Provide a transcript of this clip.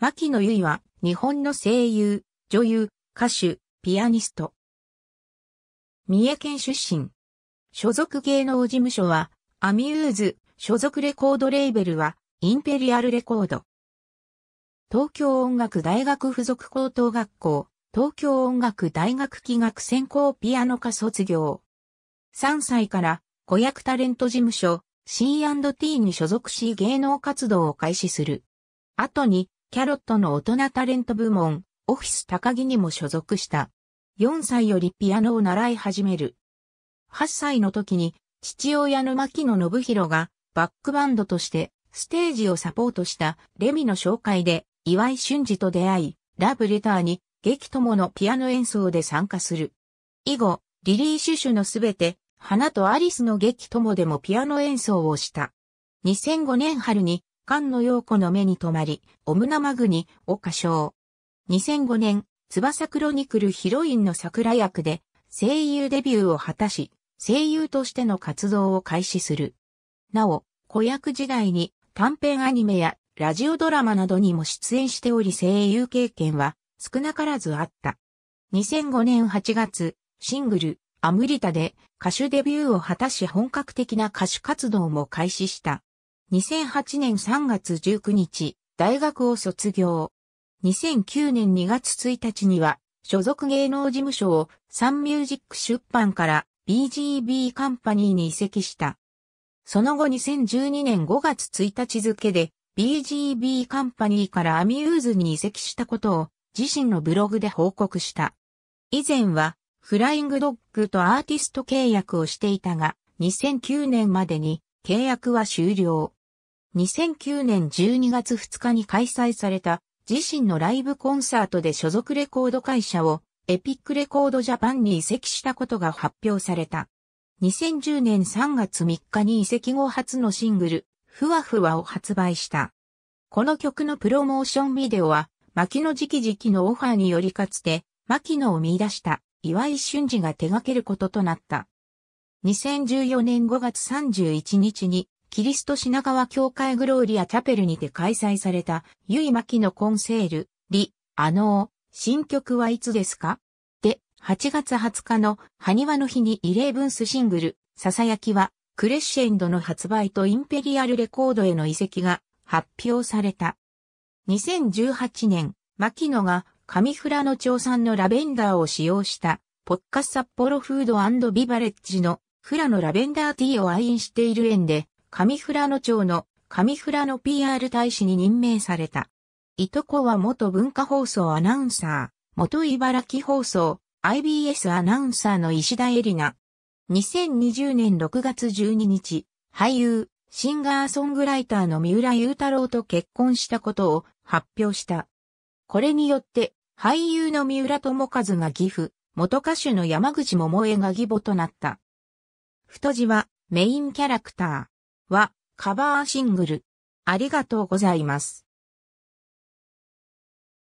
牧野由衣は、日本の声優、女優、歌手、ピアニスト。三重県出身。所属芸能事務所は、アミューズ、所属レコードレーベルは、インペリアルレコード。東京音楽大学附属高等学校、東京音楽大学器楽専攻ピアノ科卒業。3歳から子役タレント事務所 C&T に所属し芸能活動を開始する。後にキャロットの大人タレント部門、オフィス高木にも所属した。4歳よりピアノを習い始める。8歳の時に、父親の牧野信弘が、バックバンドとして、ステージをサポートしたレミの紹介で、岩井俊二と出会い、ラブレターに、激友のピアノ演奏で参加する。以後、リリー・シュシュのすべて、花とアリスの劇ともでもピアノ演奏をした。2005年春に菅野陽子の目に留まり、オムナマグニを歌唱。2005年、翼クロニクルヒロインの桜役で声優デビューを果たし、声優としての活動を開始する。なお、子役時代に短編アニメやラジオドラマなどにも出演しており声優経験は少なからずあった。2005年8月、シングル、アムリタで歌手デビューを果たし本格的な歌手活動も開始した。2008年3月19日、大学を卒業。2009年2月1日には、所属芸能事務所をサンミュージック出版から BGB カンパニーに移籍した。その後2012年5月1日付で BGB カンパニーからアミューズに移籍したことを自身のブログで報告した。以前はフライングドッグとアーティスト契約をしていたが2009年までに契約は終了。2009年12月2日に開催された自身のライブコンサートで所属レコード会社をエピックレコードジャパンに移籍したことが発表された。2010年3月3日に移籍後初のシングル、ふわふわを発売した。この曲のプロモーションビデオは、牧野直々のオファーによりかつて、牧野を見出した岩井俊二が手掛けることとなった。2014年5月31日にキリスト品川教会グローリアチャペルにて開催された、ゆいまきのコンセール、リ、あのー、新曲はいつですかで、8月20日の、埴輪の日にイレーブンスシングル、ささやきは、クレッシェンドの発売とインペリアルレコードへの移籍が発表された。2018年、牧野が上フラの町産のラベンダーを使用した、ポッカサッポロフードビバレッジのフラのラベンダーティーを愛飲している園で、上富良野町の上富良野 PR 大使に任命された。いとこは元文化放送アナウンサー、元茨城放送、IBS アナウンサーの石田恵里奈。2020年6月12日、俳優、シンガーソングライターの三浦祐太郎と結婚したことを発表した。これによって、俳優の三浦智和が義父、元歌手の山口桃江が義母となった。太字はメインキャラクター。はカバーシングル。ありがとうございます。